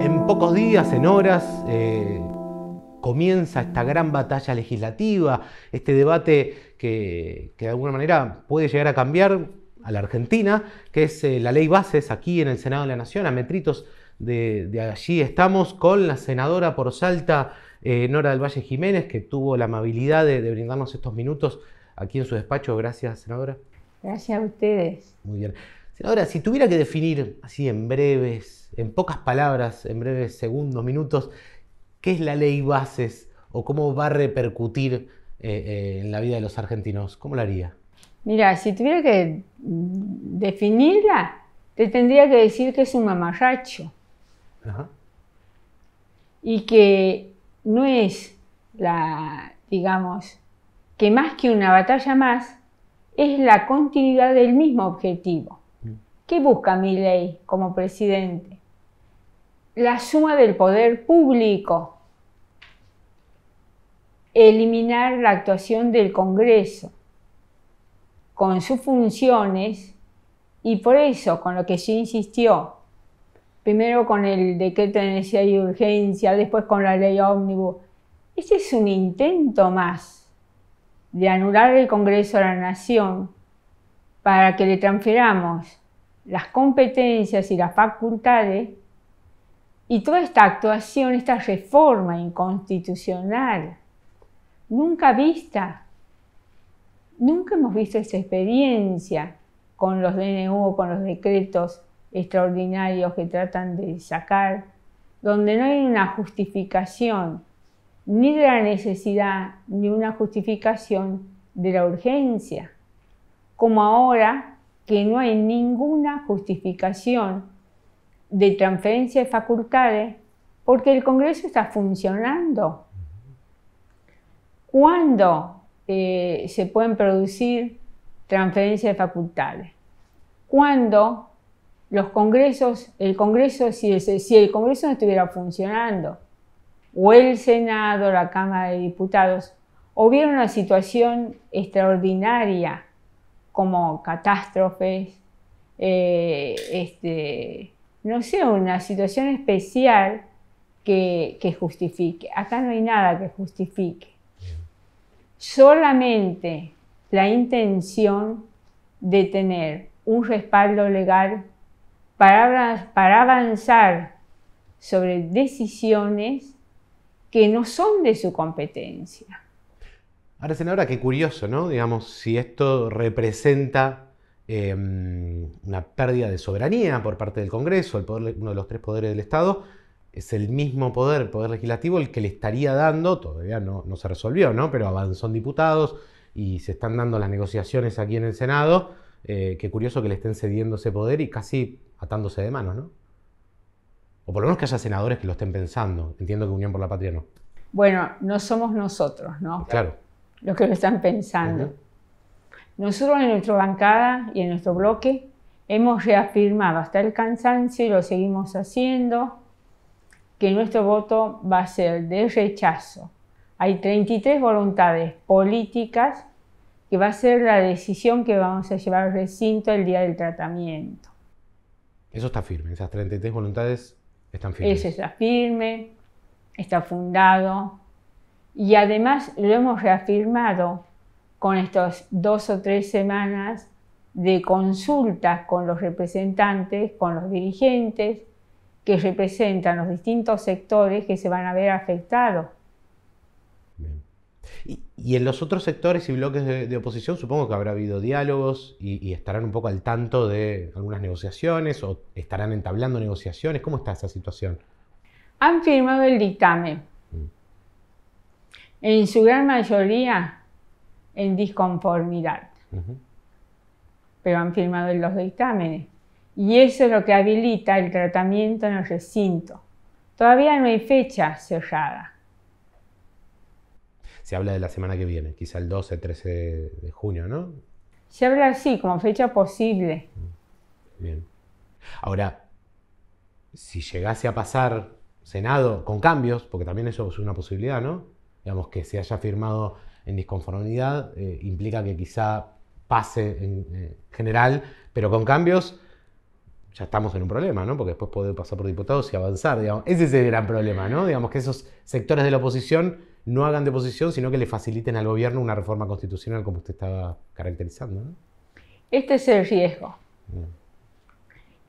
En pocos días, en horas, eh, comienza esta gran batalla legislativa, este debate que, de alguna manera puede llegar a cambiar a la Argentina, que es eh, la ley bases aquí en el Senado de la Nación, a metritos de, allí estamos con la senadora por Salta, eh, Nora del Valle Jiménez, que tuvo la amabilidad de brindarnos estos minutos aquí en su despacho. Gracias, senadora. Gracias a ustedes. Muy bien. Senadora, si tuviera que definir así en breves en pocas palabras, en breves segundos, minutos, qué es la ley bases o cómo va a repercutir eh, eh, en la vida de los argentinos? ¿Cómo la haría? Mira, si tuviera que definirla, te tendría que decir que es un mamarracho. Y que no es la, digamos, que más que una batalla más, es la continuidad del mismo objetivo. Mm. ¿Qué busca mi ley como presidente? la suma del poder público, eliminar la actuación del Congreso con sus funciones y por eso con lo que se insistió, primero con el decreto de necesidad y urgencia, después con la ley ómnibus, este es un intento más de anular el Congreso a la Nación para que le transferamos las competencias y las facultades y toda esta actuación, esta reforma inconstitucional, nunca vista, nunca hemos visto esa experiencia con los DNU, con los decretos extraordinarios que tratan de sacar, donde no hay una justificación ni de la necesidad ni una justificación de la urgencia, como ahora que no hay ninguna justificación de transferencia de facultades, porque el Congreso está funcionando. ¿Cuándo eh, se pueden producir transferencias de facultades? Cuando los congresos, el Congreso, si el, Congreso no estuviera funcionando, o el Senado, la Cámara de Diputados, hubiera una situación extraordinaria como catástrofes, eh, este, no sea una situación especial que, justifique. Acá no hay nada que justifique. Solamente la intención de tener un respaldo legal para, para avanzar sobre decisiones que no son de su competencia. Ahora, senadora, qué curioso, ¿no? Digamos, si esto representa Em, una pérdida de soberanía por parte del Congreso, el poder, uno de los tres poderes del Estado, es el mismo poder, el poder legislativo, el que le estaría dando, todavía no, no se resolvió, ¿no? pero avanzó en diputados y se están dando las negociaciones aquí en el Senado. Eh, qué curioso que le estén cediendo ese poder y casi atándose de manos, ¿no? O por lo menos que haya senadores que lo estén pensando. Entiendo que Unión por la Patria no. Bueno, no somos nosotros, ¿no? Claro. Los que lo están pensando. Nosotros en nuestra bancada y en nuestro bloque hemos reafirmado hasta el cansancio y lo seguimos haciendo, que nuestro voto va a ser de rechazo. Hay 33 voluntades políticas que va a ser la decisión que vamos a llevar al recinto el día del tratamiento. Eso está firme, esas 33 voluntades están firmes. Eso está firme, está fundado y además lo hemos reafirmado con estas dos o tres semanas de consultas con los representantes, con los dirigentes que representan los distintos sectores que se van a ver afectados. Y, en los otros sectores y bloques de, oposición supongo que habrá habido diálogos y, estarán un poco al tanto de algunas negociaciones o estarán entablando negociaciones. ¿Cómo está esa situación? Han firmado el dictamen. Mm. En su gran mayoría en disconformidad. Pero han firmado los dictámenes. Y eso es lo que habilita el tratamiento en el recinto. Todavía no hay fecha cerrada. Se habla de la semana que viene, quizá el 12, 13 de junio, ¿no? Se habla así, como fecha posible. Mm, bien. Ahora, si llegase a pasar Senado con cambios, porque también eso es una posibilidad, ¿no? Digamos que se haya firmado en disconformidad eh, implica que quizá pase en eh, general, pero con cambios ya estamos en un problema, ¿no? Porque después puede pasar por diputados y avanzar, digamos. Ese es el gran problema, ¿no? Digamos que esos sectores de la oposición no hagan de oposición, sino que le faciliten al gobierno una reforma constitucional como usted estaba caracterizando, Este es el riesgo.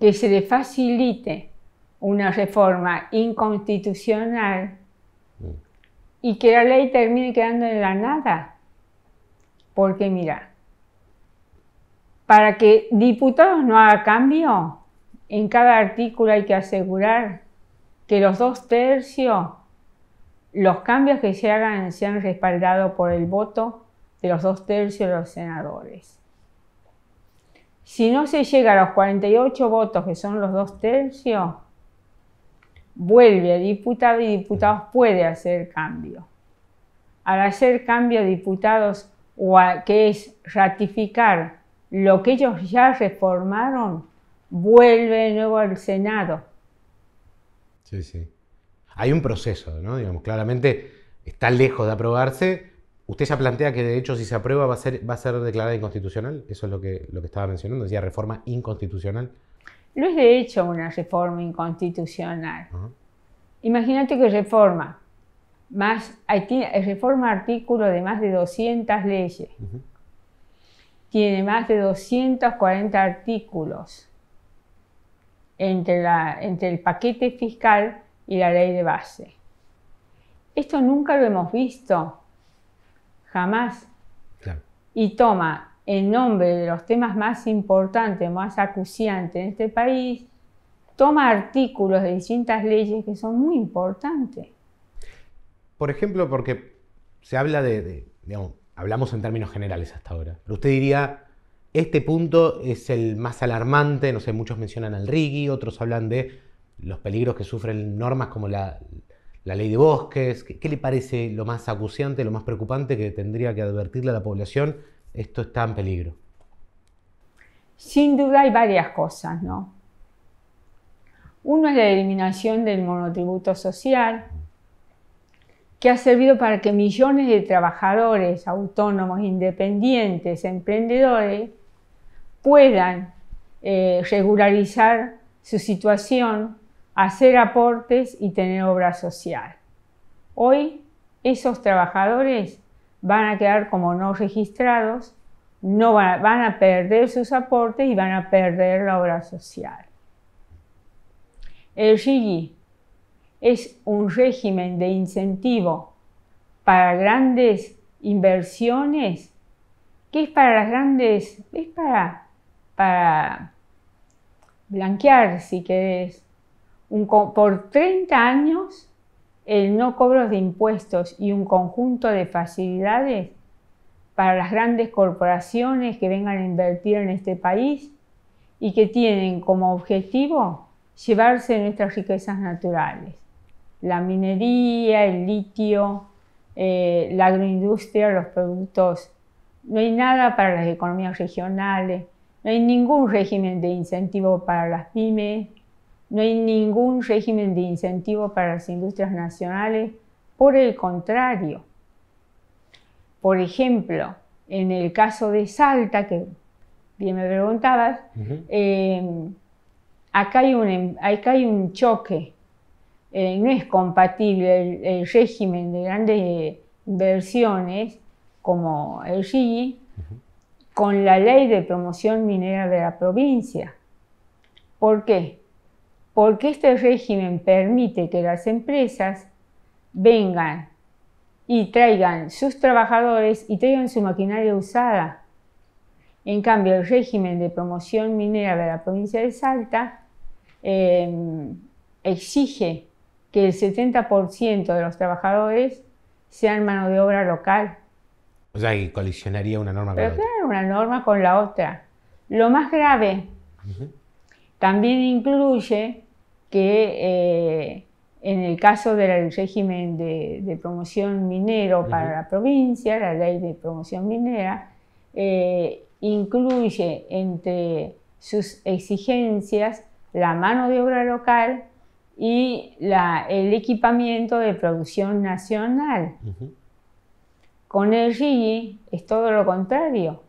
Que se le facilite una reforma inconstitucional y que la ley termine quedando en la nada. Porque mira, para que diputados no haga cambio, en cada artículo hay que asegurar que los dos tercios, los cambios que se hagan sean respaldados por el voto de los dos tercios de los senadores. Si no se llega a los 48 votos que son los dos tercios, vuelve a diputado y diputados puede hacer cambio. Al hacer cambio diputados, o que es ratificar lo que ellos ya reformaron, vuelve de nuevo al Senado. Sí, sí. Hay un proceso, ¿no? Digamos, claramente está lejos de aprobarse, ¿Usted ya plantea que de hecho si se aprueba va a ser, va a ser declarada inconstitucional? Eso es lo que, lo que estaba mencionando, decía reforma inconstitucional. No es de hecho una reforma inconstitucional. Imagínate que reforma, más, reforma artículo de más de 200 leyes. Tiene más de 240 artículos entre, la, entre el paquete fiscal y la ley de base. Esto nunca lo hemos visto jamás. Y toma en nombre de los temas más importantes, más acuciantes en este país, toma artículos de distintas leyes que son muy importantes. Por ejemplo, porque se habla de, de digamos, hablamos en términos generales hasta ahora, pero usted diría, este punto es el más alarmante, no sé, muchos mencionan al RIGI, otros hablan de los peligros que sufren normas como la, la ley de bosques. ¿Qué, le parece lo más acuciante, lo más preocupante que tendría que advertirle a la población? Esto está en peligro. Sin duda hay varias cosas, ¿no? Uno es la eliminación del monotributo social, que ha servido para que millones de trabajadores, autónomos, independientes, emprendedores, puedan eh, regularizar su situación hacer aportes y tener obra social. Hoy esos trabajadores van a quedar como no registrados, no van, a, perder sus aportes y van a perder la obra social. El RIGI es un régimen de incentivo para grandes inversiones, que es para las grandes, es para, para blanquear, si querés, por 30 años el no cobro de impuestos y un conjunto de facilidades para las grandes corporaciones que vengan a invertir en este país y que tienen como objetivo llevarse nuestras riquezas naturales, la minería, el litio, eh, la agroindustria, los productos. No hay nada para las economías regionales, no hay ningún régimen de incentivo para las pymes, no hay ningún régimen de incentivo para las industrias nacionales, por el contrario. Por ejemplo, en el caso de Salta, que bien me preguntabas, em, em, acá, hay un, choque. Eh, no es compatible el, régimen de grandes inversiones como el GIGI con la ley de promoción minera de la provincia. ¿Por qué? porque este régimen permite que las empresas vengan y traigan sus trabajadores y traigan su maquinaria usada. En cambio, el régimen de promoción minera de la provincia de Salta em, exige que el 70% de los trabajadores sean mano de obra local. O sea, que colisionaría una norma con la otra. una norma con la otra. Lo más grave también incluye que eh, en el caso del régimen de, promoción minero para la provincia, la ley de promoción minera, eh, incluye entre sus exigencias la mano de obra local y el equipamiento de producción nacional. Con el RIGI es todo lo contrario.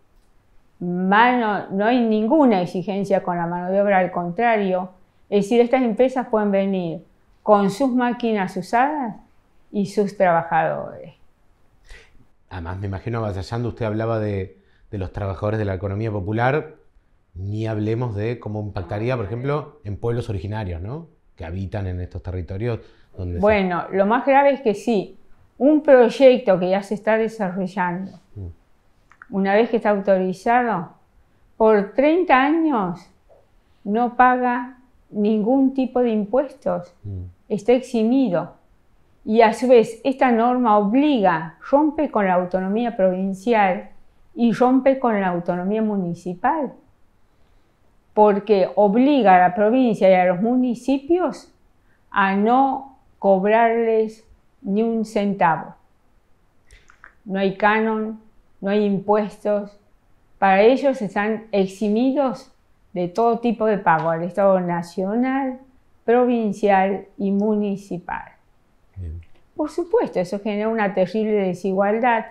no hay ninguna exigencia con la mano de obra, al contrario, es decir, estas empresas pueden venir con sus máquinas usadas y sus trabajadores. Además, me imagino, Batallando, usted hablaba de, los trabajadores de la economía popular, ni hablemos de cómo impactaría, por ejemplo, en pueblos originarios, ¿no? Que habitan en estos territorios. bueno, lo más grave es que sí, un proyecto que ya se está desarrollando, mm. una vez que está autorizado, por 30 años no paga ningún tipo de impuestos, mm. está eximido. Y a su vez, esta norma obliga, rompe con la autonomía provincial y rompe con la autonomía municipal, porque obliga a la provincia y a los municipios a no cobrarles ni un centavo. No hay canon, no hay impuestos, para ellos están eximidos de todo tipo de pago al Estado nacional, provincial y municipal. Por supuesto, eso genera una terrible desigualdad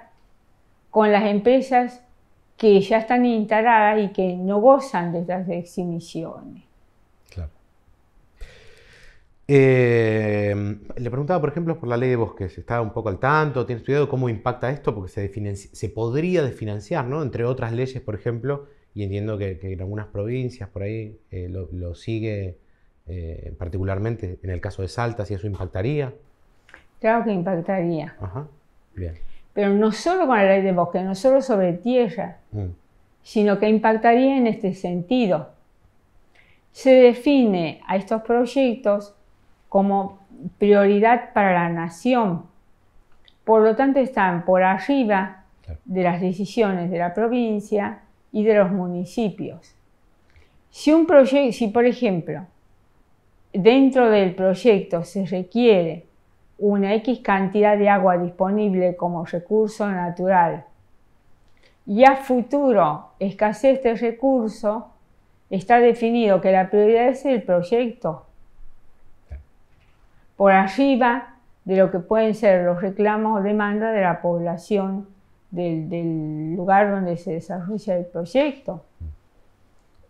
con las empresas que ya están instaladas y que no gozan de estas exhibiciones. Claro. Eh, le preguntaba, por ejemplo, por la ley de bosques. ¿Está un poco al tanto? ¿Tiene estudiado cómo impacta esto? Porque se, se podría desfinanciar, ¿no? Entre otras leyes, por ejemplo, y entiendo que, en algunas provincias por ahí eh, lo, sigue eh, particularmente, en el caso de Salta, si eso impactaría. Claro que impactaría. Ajá, bien. Pero no solo con la ley de bosque, no solo sobre tierra, mm. sino que impactaría en este sentido. Se define a estos proyectos como prioridad para la nación. Por lo tanto, están por arriba de las decisiones de la provincia, y de los municipios. Si, un si por ejemplo, dentro del proyecto se requiere una X cantidad de agua disponible como recurso natural y a futuro escasez este recurso, está definido que la prioridad es el proyecto. Por arriba de lo que pueden ser los reclamos o demandas de la población del, lugar donde se desarrolla el proyecto.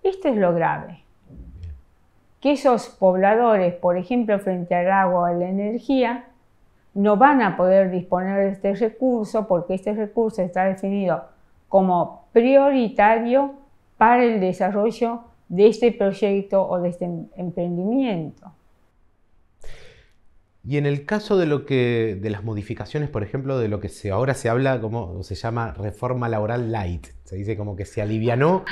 Esto es lo grave. Que esos pobladores, por ejemplo, frente al agua o a la energía, no van a poder disponer de este recurso porque este recurso está definido como prioritario para el desarrollo de este proyecto o de este emprendimiento. Y en el caso de, lo que, de las modificaciones, por ejemplo, de lo que se, ahora se habla como se llama reforma laboral light, se dice como que se alivianó.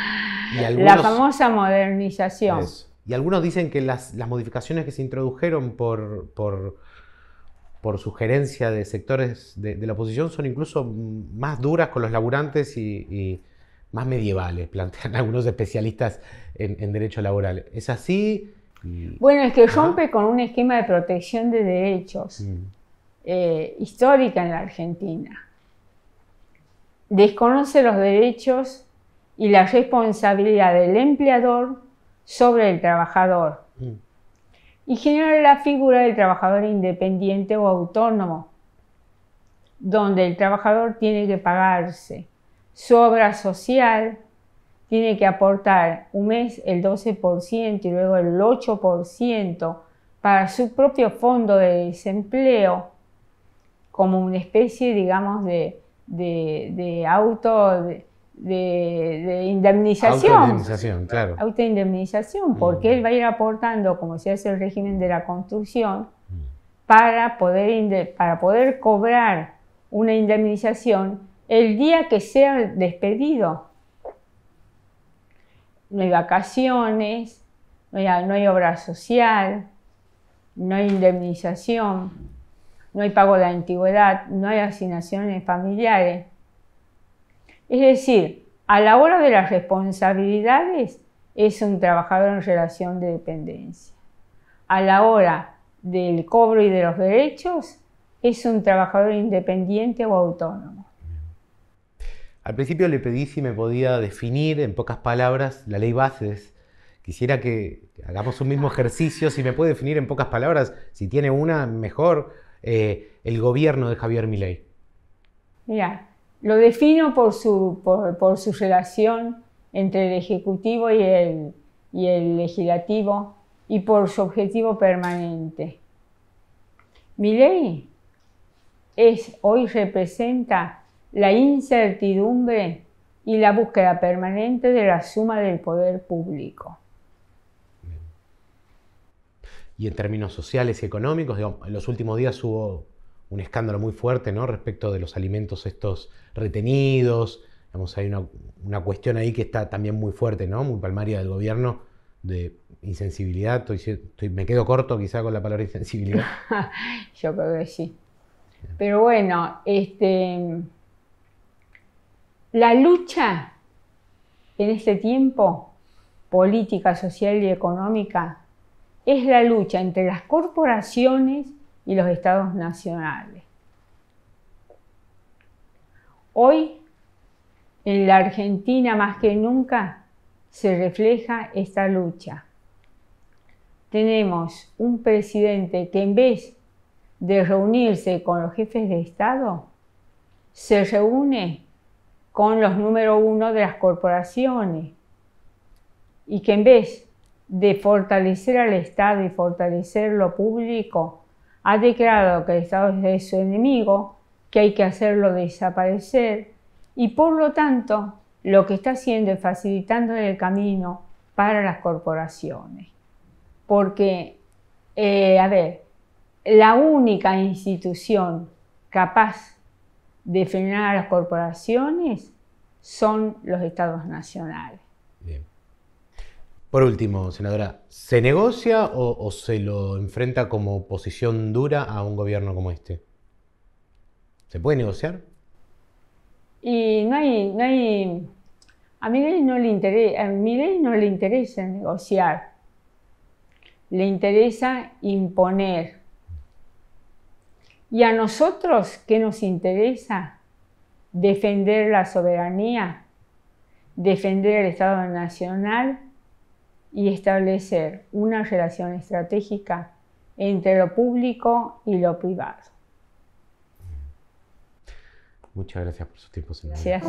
Y la famosa modernización. Y algunos dicen que las, modificaciones que se introdujeron por, por, sugerencia de sectores de, la oposición son incluso más duras con los laburantes y, más medievales, plantean algunos especialistas en, en derecho laboral. ¿Es así? Bueno, es que rompe con un esquema de protección de derechos eh, histórica en la Argentina. Desconoce los derechos y la responsabilidad del empleador sobre el trabajador y genera la figura del trabajador independiente o autónomo, donde el trabajador tiene que pagarse su obra social, tiene que aportar un mes el 12% y luego el 8% para su propio fondo de desempleo como una especie, digamos, de, de, auto... De, indemnización. Autoindemnización, claro. Autoindemnización, mm. porque él va a ir aportando, como se hace el régimen de la construcción, mm. para, poder para poder cobrar una indemnización el día que sea despedido no hay vacaciones, no hay, obra social, no hay indemnización, no hay pago de antigüedad, no hay asignaciones familiares. Es decir, a la hora de las responsabilidades es un trabajador en relación de dependencia. A la hora del cobro y de los derechos es un trabajador independiente o autónomo. Al principio le pedí si me podía definir en pocas palabras la ley Bases. Quisiera que hagamos un mismo ejercicio, si me puede definir en pocas palabras, si tiene una mejor, eh, el gobierno de Javier Milei. Mira, lo defino por su, por, su relación entre el Ejecutivo y el, y el Legislativo y por su objetivo permanente. Milei es, hoy representa la incertidumbre y la búsqueda permanente de la suma del poder público. Y en términos sociales y económicos, en los últimos días hubo un escándalo muy fuerte ¿no? respecto de los alimentos estos retenidos. hay una, cuestión ahí que está también muy fuerte, ¿no? muy palmaria del gobierno, de insensibilidad. me quedo corto quizá con la palabra insensibilidad. Yo creo que sí. Pero bueno, este, la lucha en este tiempo, política, social y económica, es la lucha entre las corporaciones y los estados nacionales. Hoy, en la Argentina más que nunca, se refleja esta lucha. Tenemos un presidente que en vez de reunirse con los jefes de Estado, se reúne con los número uno de las corporaciones y que en vez de fortalecer al Estado y fortalecer lo público, ha declarado que el Estado es su enemigo, que hay que hacerlo desaparecer y por lo tanto lo que está haciendo es facilitando el camino para las corporaciones. Porque, eh, a ver, la única institución capaz de a las corporaciones son los estados nacionales. Por último, senadora, ¿se negocia o, se lo enfrenta como posición dura a un gobierno como este? ¿Se puede negociar? Y no hay, a no a no le interesa negociar, le interesa imponer y a nosotros, que nos interesa? Defender la soberanía, defender el Estado Nacional y establecer una relación estratégica entre lo público y lo privado. Muchas gracias por su tiempo, señor. Gracias.